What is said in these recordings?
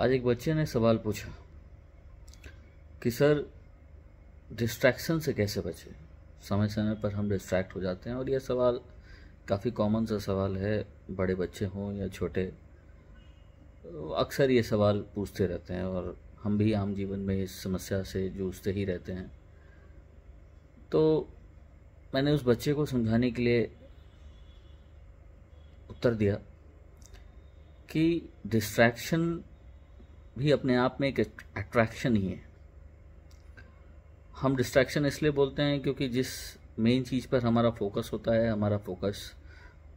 आज एक बच्चे ने सवाल पूछा कि सर डिस्ट्रैक्शन से कैसे बचे समय समय पर हम डिस्ट्रैक्ट हो जाते हैं और यह सवाल काफ़ी कॉमन सा सवाल है बड़े बच्चे हों या छोटे अक्सर ये सवाल पूछते रहते हैं और हम भी आम जीवन में इस समस्या से जूझते ही रहते हैं तो मैंने उस बच्चे को समझाने के लिए उत्तर दिया कि डिस्ट्रैक्शन भी अपने आप में एक अट्रैक्शन ही है हम डिस्ट्रैक्शन इसलिए बोलते हैं क्योंकि जिस मेन चीज़ पर हमारा फोकस होता है हमारा फोकस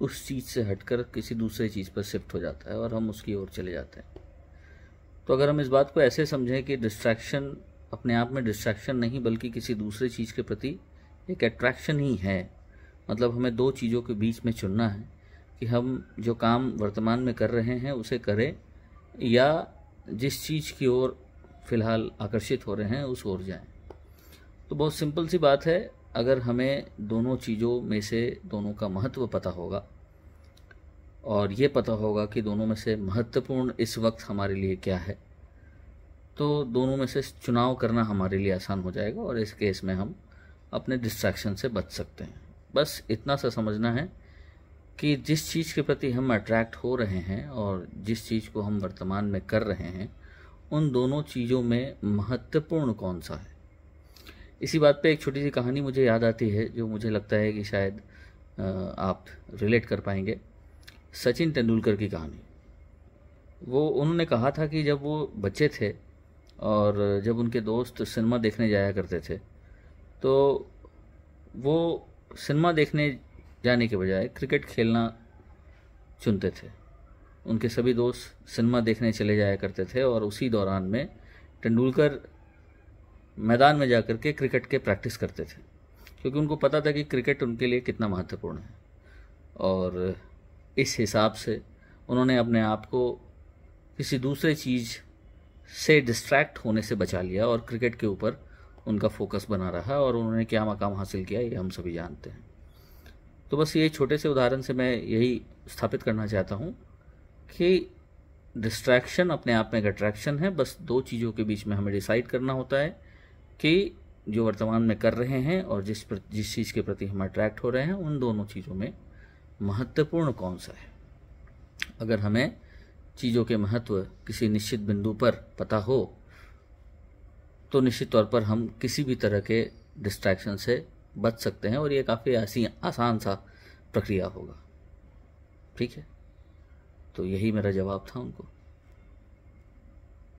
उस चीज़ से हटकर किसी दूसरे चीज़ पर शिफ्ट हो जाता है और हम उसकी ओर चले जाते हैं तो अगर हम इस बात को ऐसे समझें कि डिस्ट्रैक्शन अपने आप में डिस्ट्रैक्शन नहीं बल्कि किसी दूसरे चीज़ के प्रति एक अट्रैक्शन ही है मतलब हमें दो चीज़ों के बीच में चुनना है कि हम जो काम वर्तमान में कर रहे हैं उसे करें या जिस चीज़ की ओर फ़िलहाल आकर्षित हो रहे हैं उस ओर जाएं तो बहुत सिंपल सी बात है अगर हमें दोनों चीज़ों में से दोनों का महत्व पता होगा और ये पता होगा कि दोनों में से महत्वपूर्ण इस वक्त हमारे लिए क्या है तो दोनों में से चुनाव करना हमारे लिए आसान हो जाएगा और इस केस में हम अपने डिस्ट्रैक्शन से बच सकते हैं बस इतना सा समझना है कि जिस चीज़ के प्रति हम अट्रैक्ट हो रहे हैं और जिस चीज़ को हम वर्तमान में कर रहे हैं उन दोनों चीज़ों में महत्वपूर्ण कौन सा है इसी बात पे एक छोटी सी कहानी मुझे याद आती है जो मुझे लगता है कि शायद आप रिलेट कर पाएंगे सचिन तेंदुलकर की कहानी वो उन्होंने कहा था कि जब वो बच्चे थे और जब उनके दोस्त सिनेमा देखने जाया करते थे तो वो सिनेमा देखने जाने के बजाय क्रिकेट खेलना चुनते थे उनके सभी दोस्त सिनेमा देखने चले जाया करते थे और उसी दौरान में तेंदुलकर मैदान में जा कर के क्रिकेट के प्रैक्टिस करते थे क्योंकि उनको पता था कि क्रिकेट उनके लिए कितना महत्वपूर्ण है और इस हिसाब से उन्होंने अपने आप को किसी दूसरे चीज़ से डिस्ट्रैक्ट होने से बचा लिया और क्रिकेट के ऊपर उनका फोकस बना रहा और उन्होंने क्या मकाम हासिल किया ये हम सभी जानते हैं तो बस ये छोटे से उदाहरण से मैं यही स्थापित करना चाहता हूँ कि डिस्ट्रैक्शन अपने आप में एक अट्रैक्शन है बस दो चीज़ों के बीच में हमें डिसाइड करना होता है कि जो वर्तमान में कर रहे हैं और जिस प्र, जिस चीज़ के प्रति हम अट्रैक्ट हो रहे हैं उन दोनों चीज़ों में महत्वपूर्ण कौन सा है अगर हमें चीज़ों के महत्व किसी निश्चित बिंदु पर पता हो तो निश्चित तौर पर हम किसी भी तरह के डिस्ट्रैक्शन से बच सकते हैं और ये काफ़ी ऐसी आसान सा प्रक्रिया होगा ठीक है तो यही मेरा जवाब था उनको